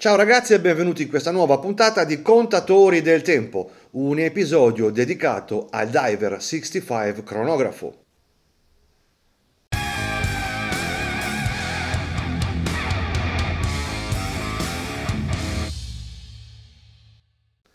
Ciao ragazzi e benvenuti in questa nuova puntata di Contatori del Tempo, un episodio dedicato al Diver 65 cronografo.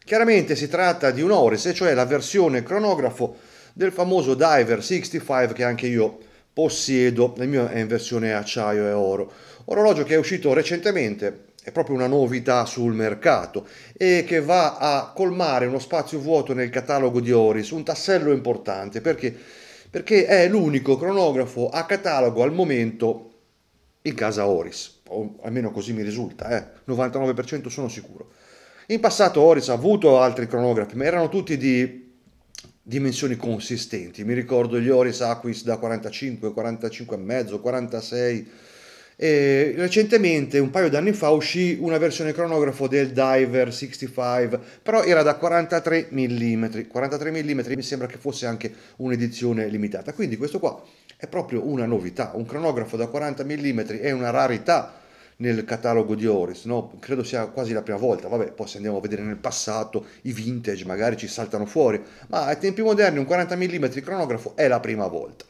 Chiaramente si tratta di un Oris, cioè la versione cronografo del famoso Diver 65 che anche io possiedo, il mio è in versione acciaio e oro, orologio che è uscito recentemente è proprio una novità sul mercato e che va a colmare uno spazio vuoto nel catalogo di Oris, un tassello importante perché, perché è l'unico cronografo a catalogo al momento in casa Oris, o almeno così mi risulta, eh? 99% sono sicuro. In passato Oris ha avuto altri cronografi, ma erano tutti di dimensioni consistenti, mi ricordo gli Oris Aquis da 45, 45,5, 46 e recentemente, un paio d'anni fa, uscì una versione cronografo del Diver 65, però era da 43 mm. 43 mm mi sembra che fosse anche un'edizione limitata. Quindi questo qua è proprio una novità. Un cronografo da 40 mm è una rarità nel catalogo di Oris, no? credo sia quasi la prima volta, vabbè poi se andiamo a vedere nel passato i vintage magari ci saltano fuori, ma ai tempi moderni un 40 mm cronografo è la prima volta.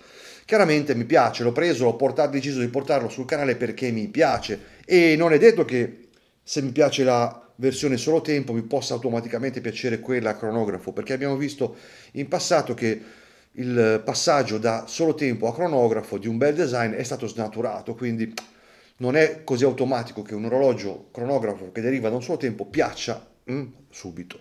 Chiaramente mi piace, l'ho preso, ho portato, deciso di portarlo sul canale perché mi piace e non è detto che se mi piace la versione solo tempo mi possa automaticamente piacere quella a cronografo perché abbiamo visto in passato che il passaggio da solo tempo a cronografo di un bel design è stato snaturato quindi non è così automatico che un orologio cronografo che deriva da un solo tempo piaccia mm, subito.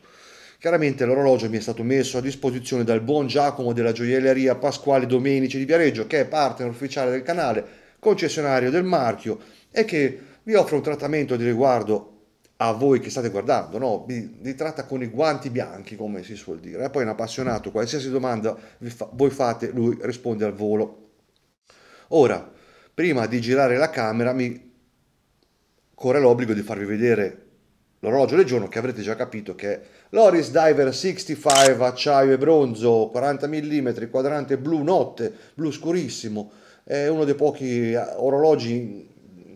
Chiaramente l'orologio mi è stato messo a disposizione dal buon Giacomo della gioielleria Pasquale Domenici di Viareggio, che è partner ufficiale del canale, concessionario del marchio e che vi offre un trattamento di riguardo a voi che state guardando, no? Vi, vi tratta con i guanti bianchi, come si suol dire. E poi è un appassionato, qualsiasi domanda fa, voi fate, lui risponde al volo. Ora, prima di girare la camera mi corre l'obbligo di farvi vedere l'orologio Legione che avrete già capito che è Loris Diver 65 acciaio e bronzo 40 mm quadrante blu notte blu scurissimo è uno dei pochi eh, orologi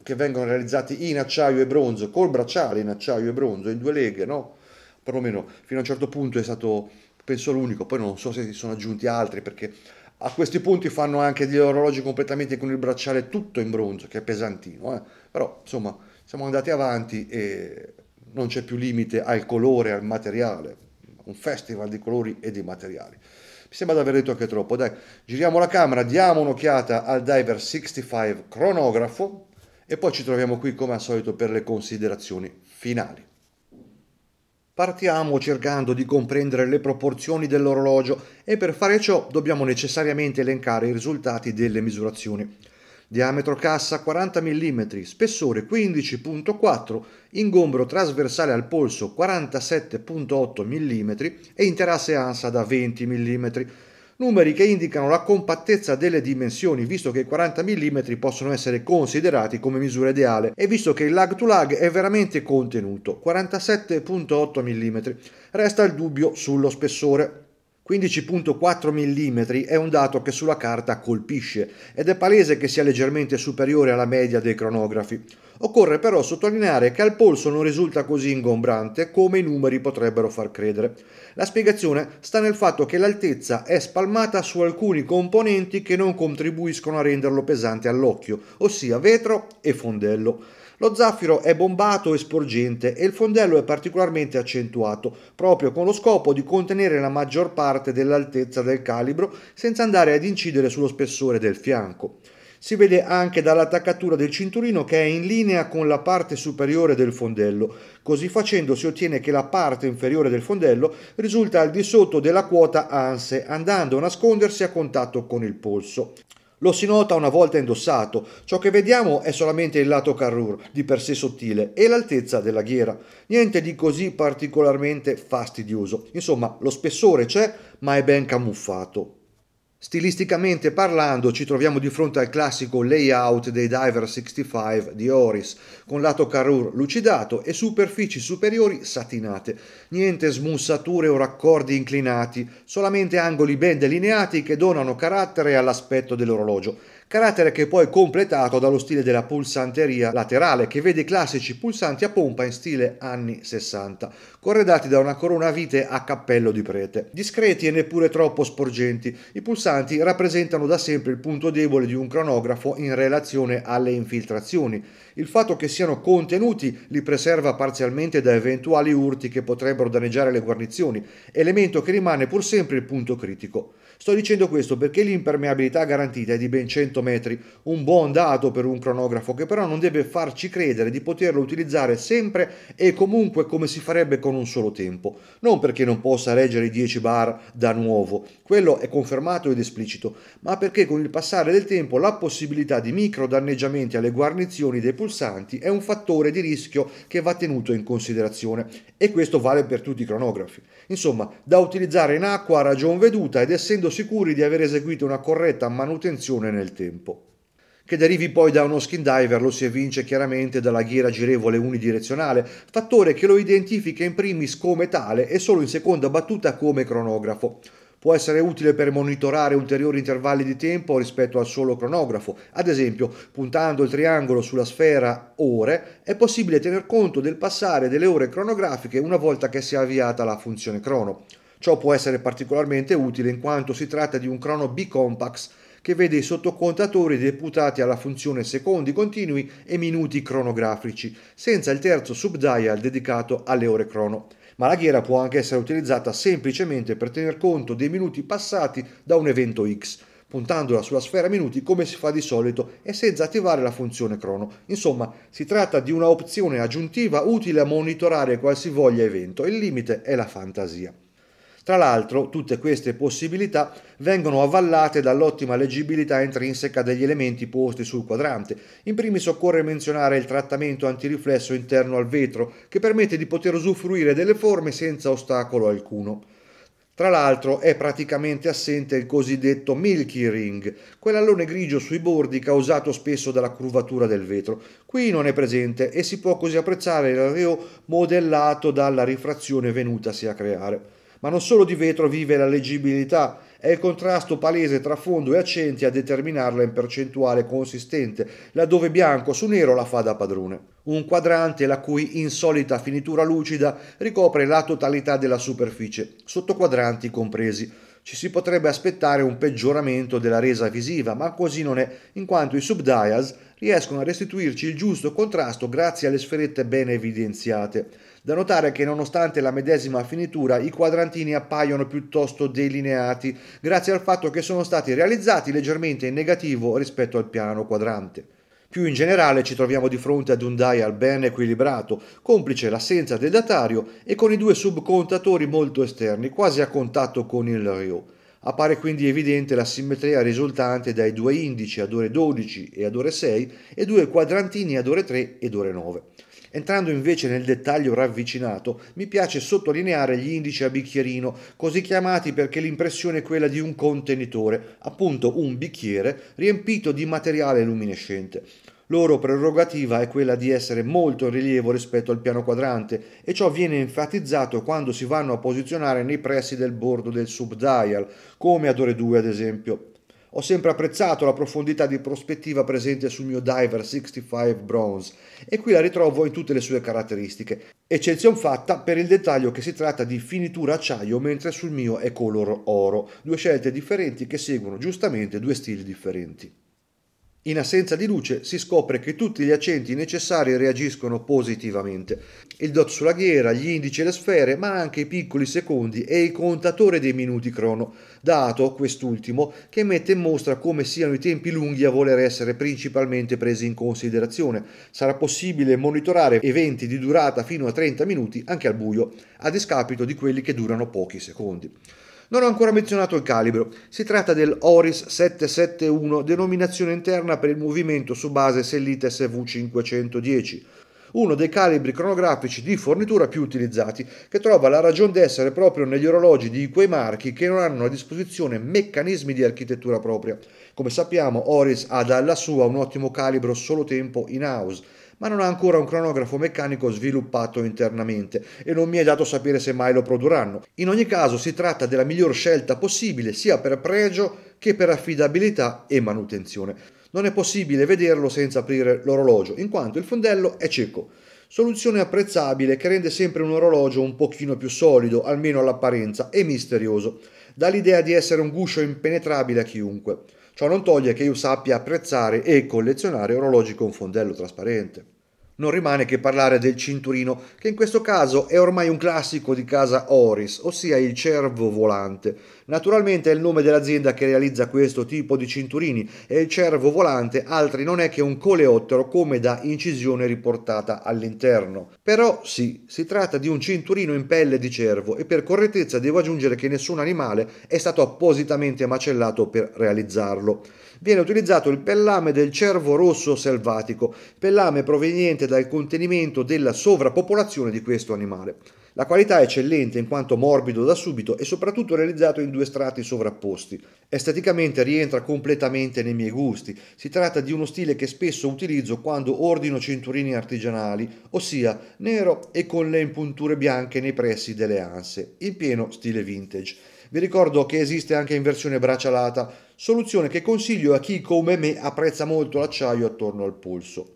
che vengono realizzati in acciaio e bronzo col bracciale in acciaio e bronzo in due leghe no perlomeno fino a un certo punto è stato penso l'unico poi non so se si sono aggiunti altri perché a questi punti fanno anche degli orologi completamente con il bracciale tutto in bronzo che è pesantino eh? però insomma siamo andati avanti e non c'è più limite al colore, al materiale, un festival di colori e di materiali. Mi sembra di aver detto anche troppo, dai, giriamo la camera, diamo un'occhiata al Diver 65 cronografo e poi ci troviamo qui come al solito per le considerazioni finali. Partiamo cercando di comprendere le proporzioni dell'orologio e per fare ciò dobbiamo necessariamente elencare i risultati delle misurazioni diametro cassa 40 mm, spessore 15.4, ingombro trasversale al polso 47.8 mm e interasse ansa da 20 mm. Numeri che indicano la compattezza delle dimensioni, visto che i 40 mm possono essere considerati come misura ideale e visto che il lag to lag è veramente contenuto, 47.8 mm. Resta il dubbio sullo spessore. 15.4 mm è un dato che sulla carta colpisce ed è palese che sia leggermente superiore alla media dei cronografi. Occorre però sottolineare che al polso non risulta così ingombrante come i numeri potrebbero far credere. La spiegazione sta nel fatto che l'altezza è spalmata su alcuni componenti che non contribuiscono a renderlo pesante all'occhio, ossia vetro e fondello. Lo zaffiro è bombato e sporgente e il fondello è particolarmente accentuato, proprio con lo scopo di contenere la maggior parte dell'altezza del calibro senza andare ad incidere sullo spessore del fianco. Si vede anche dall'attaccatura del cinturino che è in linea con la parte superiore del fondello. Così facendo si ottiene che la parte inferiore del fondello risulta al di sotto della quota ANSE, andando a nascondersi a contatto con il polso. Lo si nota una volta indossato, ciò che vediamo è solamente il lato carrur, di per sé sottile, e l'altezza della ghiera. Niente di così particolarmente fastidioso. Insomma, lo spessore c'è, ma è ben camuffato. Stilisticamente parlando ci troviamo di fronte al classico layout dei Diver 65 di Oris, con lato carrure lucidato e superfici superiori satinate, niente smussature o raccordi inclinati, solamente angoli ben delineati che donano carattere all'aspetto dell'orologio carattere che poi è completato dallo stile della pulsanteria laterale che vede i classici pulsanti a pompa in stile anni 60, corredati da una corona vite a cappello di prete. Discreti e neppure troppo sporgenti, i pulsanti rappresentano da sempre il punto debole di un cronografo in relazione alle infiltrazioni. Il fatto che siano contenuti li preserva parzialmente da eventuali urti che potrebbero danneggiare le guarnizioni, elemento che rimane pur sempre il punto critico. Sto dicendo questo perché l'impermeabilità garantita è di ben 100 metri, un buon dato per un cronografo che però non deve farci credere di poterlo utilizzare sempre e comunque come si farebbe con un solo tempo, non perché non possa reggere i 10 bar da nuovo, quello è confermato ed esplicito, ma perché con il passare del tempo la possibilità di micro danneggiamenti alle guarnizioni dei pulsanti è un fattore di rischio che va tenuto in considerazione e questo vale per tutti i cronografi insomma da utilizzare in acqua a ragion veduta ed essendo sicuri di aver eseguito una corretta manutenzione nel tempo. Che derivi poi da uno skin diver lo si evince chiaramente dalla ghiera girevole unidirezionale, fattore che lo identifica in primis come tale e solo in seconda battuta come cronografo può essere utile per monitorare ulteriori intervalli di tempo rispetto al solo cronografo. Ad esempio, puntando il triangolo sulla sfera ore, è possibile tener conto del passare delle ore cronografiche una volta che si è avviata la funzione crono. Ciò può essere particolarmente utile in quanto si tratta di un crono bicompax che vede i sottocontatori deputati alla funzione secondi continui e minuti cronografici, senza il terzo subdial dedicato alle ore crono ma la ghiera può anche essere utilizzata semplicemente per tener conto dei minuti passati da un evento X, puntandola sulla sfera minuti come si fa di solito e senza attivare la funzione crono. Insomma, si tratta di una opzione aggiuntiva utile a monitorare qualsivoglia evento, il limite è la fantasia. Tra l'altro tutte queste possibilità vengono avvallate dall'ottima leggibilità intrinseca degli elementi posti sul quadrante. In primis occorre menzionare il trattamento antiriflesso interno al vetro che permette di poter usufruire delle forme senza ostacolo alcuno. Tra l'altro è praticamente assente il cosiddetto milky ring, quell'allone grigio sui bordi causato spesso dalla curvatura del vetro. Qui non è presente e si può così apprezzare il reo modellato dalla rifrazione venutasi a creare. Ma non solo di vetro vive la leggibilità, è il contrasto palese tra fondo e accenti a determinarla in percentuale consistente, laddove bianco su nero la fa da padrone. Un quadrante la cui insolita finitura lucida ricopre la totalità della superficie, sotto quadranti compresi ci si potrebbe aspettare un peggioramento della resa visiva, ma così non è, in quanto i subdials riescono a restituirci il giusto contrasto grazie alle sferette ben evidenziate. Da notare che nonostante la medesima finitura i quadrantini appaiono piuttosto delineati grazie al fatto che sono stati realizzati leggermente in negativo rispetto al piano quadrante. Più in generale ci troviamo di fronte ad un dial ben equilibrato, complice l'assenza del datario e con i due subcontatori molto esterni, quasi a contatto con il RIO. Appare quindi evidente la simmetria risultante dai due indici ad ore 12 e ad ore 6 e due quadrantini ad ore 3 ed ore 9. Entrando invece nel dettaglio ravvicinato, mi piace sottolineare gli indici a bicchierino, così chiamati perché l'impressione è quella di un contenitore, appunto un bicchiere riempito di materiale luminescente. Loro prerogativa è quella di essere molto in rilievo rispetto al piano quadrante e ciò viene enfatizzato quando si vanno a posizionare nei pressi del bordo del subdial, come ad ore 2 ad esempio. Ho sempre apprezzato la profondità di prospettiva presente sul mio Diver 65 Bronze e qui la ritrovo in tutte le sue caratteristiche, eccezion fatta per il dettaglio che si tratta di finitura acciaio mentre sul mio è color oro, due scelte differenti che seguono giustamente due stili differenti. In assenza di luce si scopre che tutti gli accenti necessari reagiscono positivamente. Il dot sulla ghiera, gli indici e le sfere, ma anche i piccoli secondi e il contatore dei minuti crono, dato quest'ultimo che mette in mostra come siano i tempi lunghi a voler essere principalmente presi in considerazione. Sarà possibile monitorare eventi di durata fino a 30 minuti anche al buio, a discapito di quelli che durano pochi secondi. Non ho ancora menzionato il calibro. Si tratta del Oris 771, denominazione interna per il movimento su base Sellite SV510 uno dei calibri cronografici di fornitura più utilizzati, che trova la ragion d'essere proprio negli orologi di quei marchi che non hanno a disposizione meccanismi di architettura propria. Come sappiamo, Oris ha dalla sua un ottimo calibro solo tempo in house ma non ha ancora un cronografo meccanico sviluppato internamente e non mi è dato sapere se mai lo produrranno. In ogni caso si tratta della miglior scelta possibile sia per pregio che per affidabilità e manutenzione. Non è possibile vederlo senza aprire l'orologio, in quanto il fondello è cieco. Soluzione apprezzabile che rende sempre un orologio un pochino più solido, almeno all'apparenza, e misterioso. Dà l'idea di essere un guscio impenetrabile a chiunque. Ciò non toglie che io sappia apprezzare e collezionare orologi con fondello trasparente. Non rimane che parlare del cinturino, che in questo caso è ormai un classico di casa Oris, ossia il cervo volante. Naturalmente è il nome dell'azienda che realizza questo tipo di cinturini e il cervo volante altri non è che un coleottero come da incisione riportata all'interno. Però sì, si tratta di un cinturino in pelle di cervo e per correttezza devo aggiungere che nessun animale è stato appositamente macellato per realizzarlo viene utilizzato il pellame del cervo rosso selvatico, pellame proveniente dal contenimento della sovrappopolazione di questo animale. La qualità è eccellente in quanto morbido da subito e soprattutto realizzato in due strati sovrapposti. Esteticamente rientra completamente nei miei gusti. Si tratta di uno stile che spesso utilizzo quando ordino cinturini artigianali, ossia nero e con le impunture bianche nei pressi delle anse, in pieno stile vintage. Vi ricordo che esiste anche in versione braccialata, soluzione che consiglio a chi come me apprezza molto l'acciaio attorno al polso.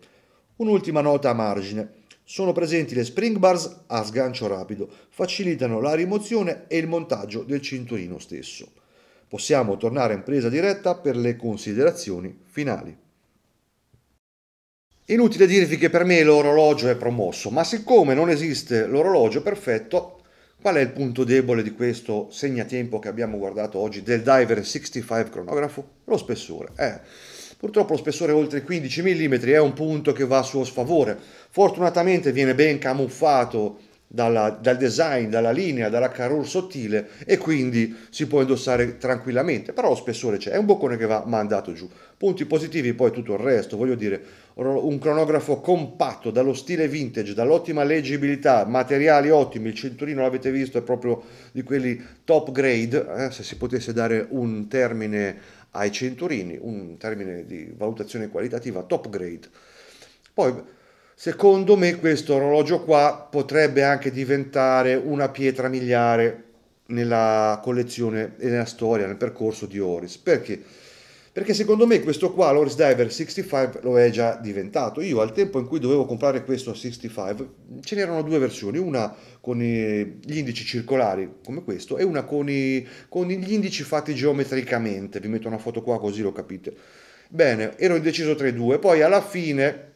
Un'ultima nota a margine. Sono presenti le spring bars a sgancio rapido, facilitano la rimozione e il montaggio del cinturino stesso. Possiamo tornare in presa diretta per le considerazioni finali. Inutile dirvi che per me l'orologio è promosso, ma siccome non esiste l'orologio perfetto, Qual è il punto debole di questo segnatempo che abbiamo guardato oggi del Diver 65 cronografo? Lo spessore. Eh, purtroppo lo spessore oltre 15 mm è un punto che va a suo sfavore. Fortunatamente viene ben camuffato dalla, dal design, dalla linea, dalla carol sottile e quindi si può indossare tranquillamente, però lo spessore c'è, è un boccone che va mandato giù. Punti positivi poi tutto il resto, voglio dire, un cronografo compatto dallo stile vintage, dall'ottima leggibilità, materiali ottimi, il cinturino l'avete visto è proprio di quelli top grade, eh, se si potesse dare un termine ai cinturini, un termine di valutazione qualitativa top grade. Poi Secondo me questo orologio qua potrebbe anche diventare una pietra miliare nella collezione e nella storia, nel percorso di Oris. Perché? Perché secondo me questo qua, l'Oris Diver 65, lo è già diventato. Io al tempo in cui dovevo comprare questo 65, ce n'erano due versioni, una con gli indici circolari come questo e una con, i, con gli indici fatti geometricamente. Vi metto una foto qua così lo capite. Bene, ero indeciso tra i due, poi alla fine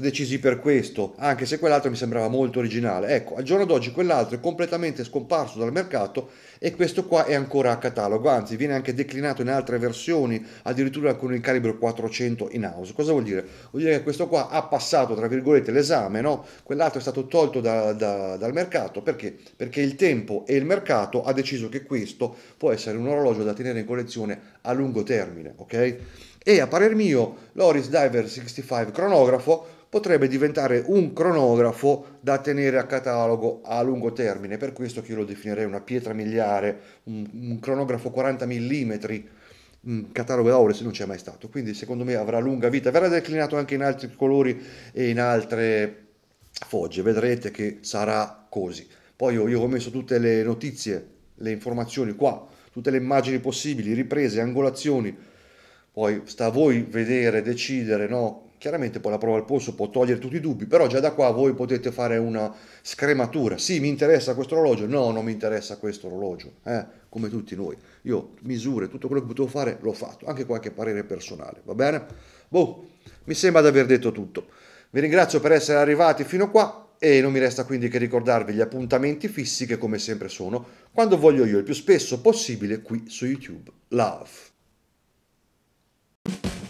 decisi per questo, anche se quell'altro mi sembrava molto originale. Ecco, al giorno d'oggi quell'altro è completamente scomparso dal mercato e questo qua è ancora a catalogo, anzi viene anche declinato in altre versioni, addirittura con il calibro 400 in house. Cosa vuol dire? Vuol dire che questo qua ha passato, tra virgolette, l'esame, no? Quell'altro è stato tolto da, da, dal mercato, perché? Perché il tempo e il mercato ha deciso che questo può essere un orologio da tenere in collezione a lungo termine, ok? e a parer mio l'Oris Diver 65 cronografo potrebbe diventare un cronografo da tenere a catalogo a lungo termine, per questo che io lo definirei una pietra miliare, un, un cronografo 40 mm, catalogo da Auris non c'è mai stato, quindi secondo me avrà lunga vita, verrà declinato anche in altri colori e in altre fogge, vedrete che sarà così. Poi io, io ho messo tutte le notizie, le informazioni qua, tutte le immagini possibili, riprese, angolazioni, poi sta a voi vedere, decidere, no? Chiaramente poi la prova al polso può togliere tutti i dubbi, però già da qua voi potete fare una scrematura. Sì, mi interessa questo orologio, no, non mi interessa questo orologio, eh? come tutti noi. Io misure, tutto quello che potevo fare l'ho fatto, anche qualche parere personale, va bene? Boh, mi sembra di aver detto tutto. Vi ringrazio per essere arrivati fino a qua e non mi resta quindi che ricordarvi gli appuntamenti fissi che come sempre sono quando voglio io il più spesso possibile qui su YouTube. Love! you